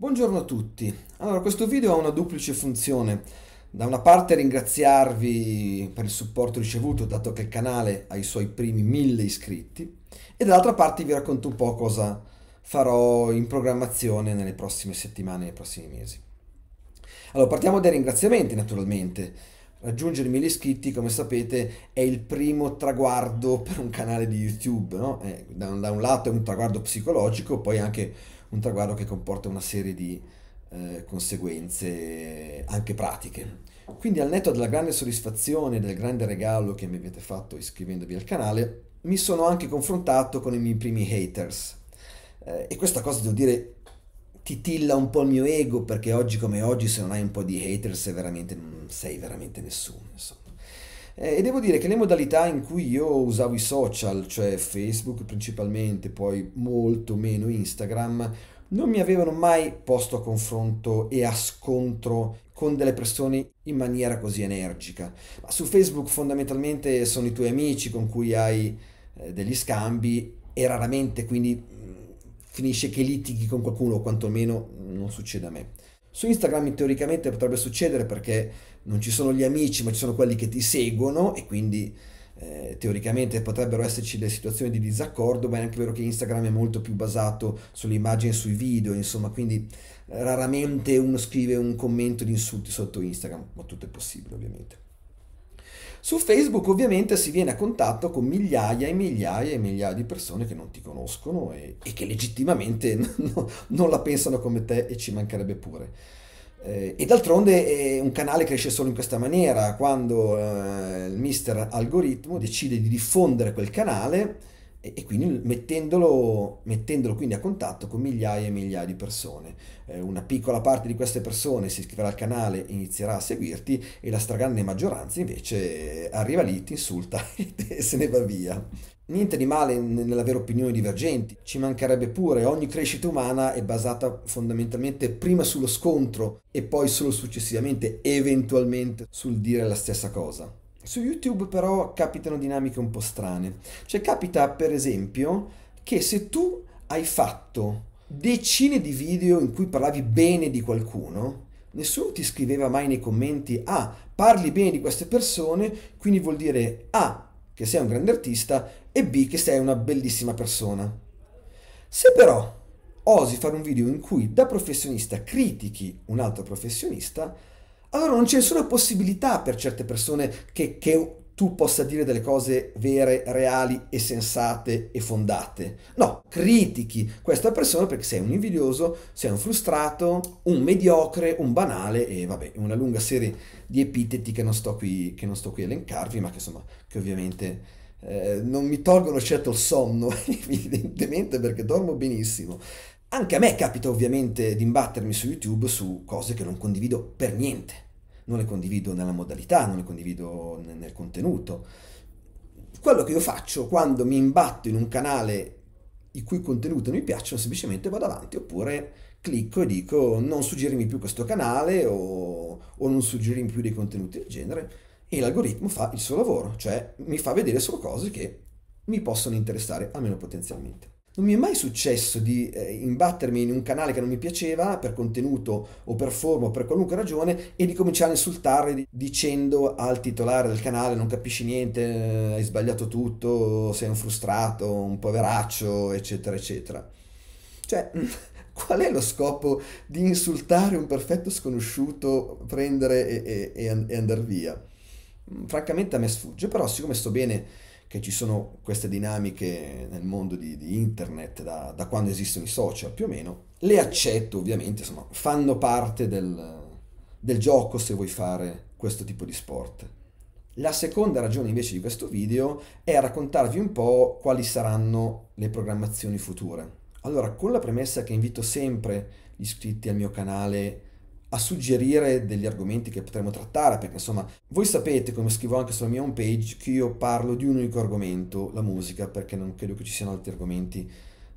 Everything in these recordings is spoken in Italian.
Buongiorno a tutti. Allora, questo video ha una duplice funzione. Da una parte ringraziarvi per il supporto ricevuto, dato che il canale ha i suoi primi mille iscritti, e dall'altra parte vi racconto un po' cosa farò in programmazione nelle prossime settimane, nei prossimi mesi. Allora, partiamo dai ringraziamenti, naturalmente. Raggiungere mille iscritti, come sapete, è il primo traguardo per un canale di YouTube, no? Eh, da un lato è un traguardo psicologico, poi anche un traguardo che comporta una serie di eh, conseguenze anche pratiche. Quindi al netto della grande soddisfazione, e del grande regalo che mi avete fatto iscrivendovi al canale, mi sono anche confrontato con i miei primi haters. Eh, e questa cosa devo dire titilla un po' il mio ego perché oggi come oggi se non hai un po' di haters veramente, non mm, sei veramente nessuno. Insomma. Eh, e devo dire che le modalità in cui io usavo i social, cioè Facebook principalmente, poi molto meno Instagram, non mi avevano mai posto a confronto e a scontro con delle persone in maniera così energica. Ma su Facebook fondamentalmente sono i tuoi amici con cui hai eh, degli scambi e raramente quindi mm, finisce che litighi con qualcuno o quantomeno non succede a me. Su Instagram teoricamente potrebbe succedere perché non ci sono gli amici ma ci sono quelli che ti seguono e quindi eh, teoricamente potrebbero esserci delle situazioni di disaccordo, ma è anche vero che Instagram è molto più basato sulle immagini e sui video, insomma, quindi eh, raramente uno scrive un commento di insulti sotto Instagram, ma tutto è possibile ovviamente. Su Facebook ovviamente si viene a contatto con migliaia e migliaia e migliaia di persone che non ti conoscono e, e che legittimamente non, non la pensano come te e ci mancherebbe pure. Eh, e d'altronde eh, un canale cresce solo in questa maniera, quando eh, il mister algoritmo decide di diffondere quel canale e, quindi mettendolo, mettendolo quindi a contatto con migliaia e migliaia di persone. Eh, una piccola parte di queste persone si iscriverà al canale, e inizierà a seguirti e la stragrande maggioranza invece arriva lì, ti insulta e se ne va via. Niente di male nell'avere opinioni divergenti, ci mancherebbe pure, ogni crescita umana è basata fondamentalmente prima sullo scontro e poi solo successivamente, eventualmente, sul dire la stessa cosa. Su YouTube però capitano dinamiche un po' strane. Cioè capita per esempio che se tu hai fatto decine di video in cui parlavi bene di qualcuno, nessuno ti scriveva mai nei commenti ah, parli bene di queste persone, quindi vuol dire A ah, che sei un grande artista e B che sei una bellissima persona. Se però osi fare un video in cui da professionista critichi un altro professionista, allora non c'è nessuna possibilità per certe persone che, che tu possa dire delle cose vere, reali e sensate e fondate. No, critichi questa persona perché sei un invidioso, sei un frustrato, un mediocre, un banale e vabbè, una lunga serie di epiteti che non sto qui, non sto qui a elencarvi, ma che insomma, che ovviamente eh, non mi tolgono certo il sonno, evidentemente perché dormo benissimo. Anche a me capita ovviamente di imbattermi su YouTube su cose che non condivido per niente. Non le condivido nella modalità, non le condivido nel contenuto. Quello che io faccio quando mi imbatto in un canale i cui contenuti non mi piacciono, semplicemente vado avanti oppure clicco e dico non suggerirmi più questo canale o, o non suggerirmi più dei contenuti del genere e l'algoritmo fa il suo lavoro, cioè mi fa vedere solo cose che mi possono interessare, almeno potenzialmente. Non mi è mai successo di eh, imbattermi in un canale che non mi piaceva per contenuto o per forma o per qualunque ragione e di cominciare a insultare dicendo al titolare del canale non capisci niente, eh, hai sbagliato tutto, sei un frustrato, un poveraccio, eccetera, eccetera. Cioè, qual è lo scopo di insultare un perfetto sconosciuto, prendere e, e, e andare via? Francamente a me sfugge, però siccome sto bene che ci sono queste dinamiche nel mondo di, di internet da, da, quando esistono i social più o meno, le accetto ovviamente, insomma, fanno parte del, del gioco se vuoi fare questo tipo di sport. La seconda ragione invece di questo video è raccontarvi un po' quali saranno le programmazioni future. Allora, con la premessa che invito sempre gli iscritti al mio canale a suggerire degli argomenti che potremmo trattare, perché insomma, voi sapete, come scrivo anche sulla mia homepage, che io parlo di un unico argomento, la musica, perché non credo che ci siano altri argomenti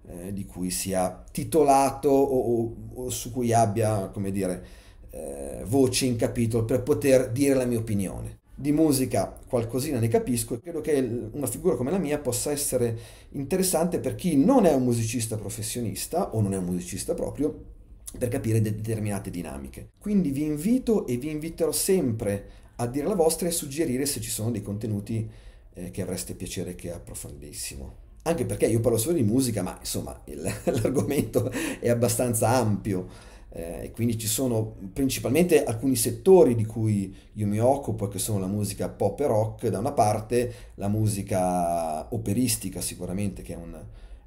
eh, di cui sia titolato o, o, o, su cui abbia, come dire, eh, voce in capitolo per poter dire la mia opinione. Di musica qualcosina ne capisco e credo che una figura come la mia possa essere interessante per chi non è un musicista professionista o non è un musicista proprio per capire determinate dinamiche. Quindi vi invito e vi inviterò sempre a dire la vostra e a suggerire se ci sono dei contenuti eh, che avreste piacere che approfondissimo. Anche perché io parlo solo di musica, ma insomma il, l'argomento è abbastanza ampio eh, e quindi ci sono principalmente alcuni settori di cui io mi occupo, che sono la musica pop e rock da una parte, la musica operistica sicuramente, che è un,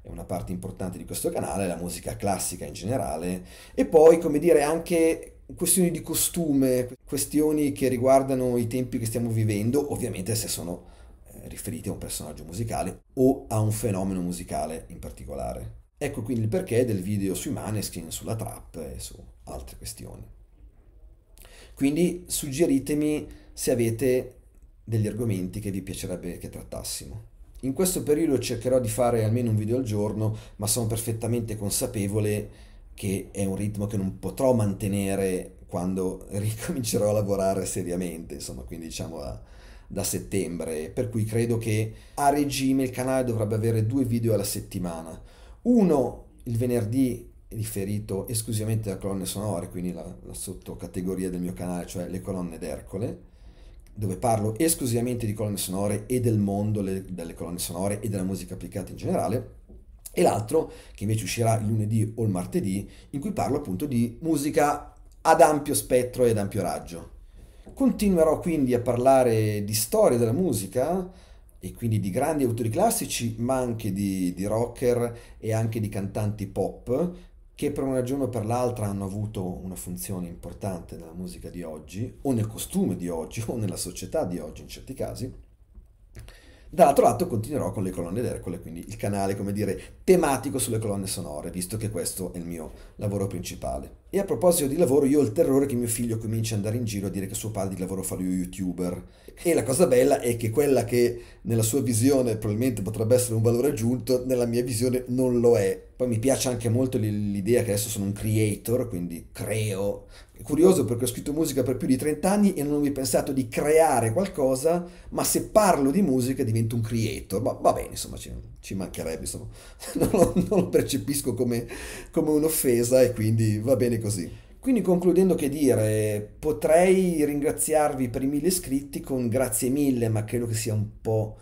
è una parte importante di questo canale, la musica classica in generale, e poi, come dire, anche questioni di costume, questioni che riguardano i tempi che stiamo vivendo, ovviamente se sono eh, riferiti a un personaggio musicale o a un fenomeno musicale in particolare. Ecco quindi il perché del video sui maneskin, sulla trap e su altre questioni. Quindi suggeritemi se avete degli argomenti che vi piacerebbe che trattassimo. In questo periodo cercherò di fare almeno un video al giorno, ma sono perfettamente consapevole che è un ritmo che non potrò mantenere quando ricomincerò a lavorare seriamente, insomma, quindi diciamo da, da, settembre, per cui credo che a regime il canale dovrebbe avere due video alla settimana. Uno il venerdì riferito esclusivamente a colonne sonore, quindi la, la sottocategoria del mio canale, cioè le colonne d'Ercole, dove parlo esclusivamente di colonne sonore e del mondo le, delle colonne sonore e della musica applicata in generale, e l'altro che invece uscirà il lunedì o il martedì, in cui parlo appunto di musica ad ampio spettro e ad ampio raggio. Continuerò quindi a parlare di storia della musica e quindi di grandi autori classici, ma anche di, di rocker e anche di cantanti pop, che per una ragione o per l'altra hanno avuto una funzione importante nella musica di oggi, o nel costume di oggi, o nella società di oggi in certi casi. Dall'altro lato continuerò con le colonne d'Ercole, quindi il canale, come dire, tematico sulle colonne sonore, visto che questo è il mio lavoro principale. E a proposito di lavoro, io ho il terrore che mio figlio cominci ad andare in giro a dire che suo padre di lavoro fa lui youtuber. E la cosa bella è che quella che nella sua visione probabilmente potrebbe essere un valore aggiunto, nella mia visione non lo è, poi mi piace anche molto l'idea che adesso sono un creator, quindi creo. È curioso perché ho scritto musica per più di 30 anni e non ho mai pensato di creare qualcosa, ma se parlo di musica divento un creator. Ma va bene, insomma, ci, ci mancherebbe, insomma. Non lo, non lo percepisco come, come un'offesa e quindi va bene così. Quindi concludendo che dire, potrei ringraziarvi per i mille iscritti con grazie mille, ma credo che sia un po'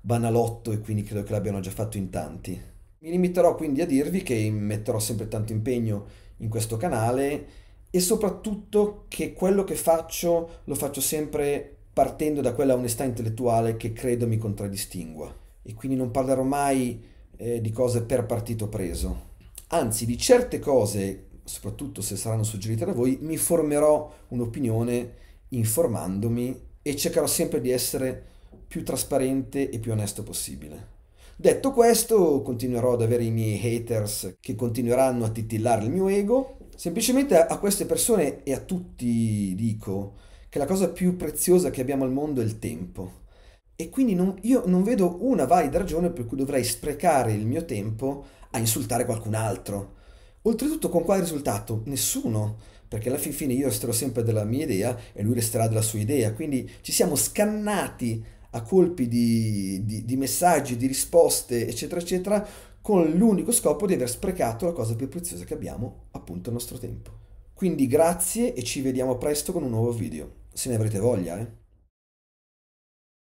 banalotto e quindi credo che l'abbiano già fatto in tanti. Mi limiterò quindi a dirvi che metterò sempre tanto impegno in questo canale e soprattutto che quello che faccio lo faccio sempre partendo da quella onestà intellettuale che credo mi contraddistingua e quindi non parlerò mai eh, di cose per partito preso. Anzi, di certe cose, soprattutto se saranno suggerite da voi, mi formerò un'opinione informandomi e cercherò sempre di essere più trasparente e più onesto possibile. Detto questo, continuerò ad avere i miei haters che continueranno a titillare il mio ego. Semplicemente a queste persone e a tutti dico che la cosa più preziosa che abbiamo al mondo è il tempo. E quindi non, io non vedo una valida ragione per cui dovrei sprecare il mio tempo a insultare qualcun altro. Oltretutto con quale risultato? Nessuno, perché alla fin fine io resterò sempre della mia idea e lui resterà della sua idea, quindi ci siamo scannati a colpi di, di, di messaggi, di risposte, eccetera, eccetera, con l'unico scopo di aver sprecato la cosa più preziosa che abbiamo, appunto il nostro tempo. Quindi grazie e ci vediamo presto con un nuovo video, se ne avrete voglia, eh.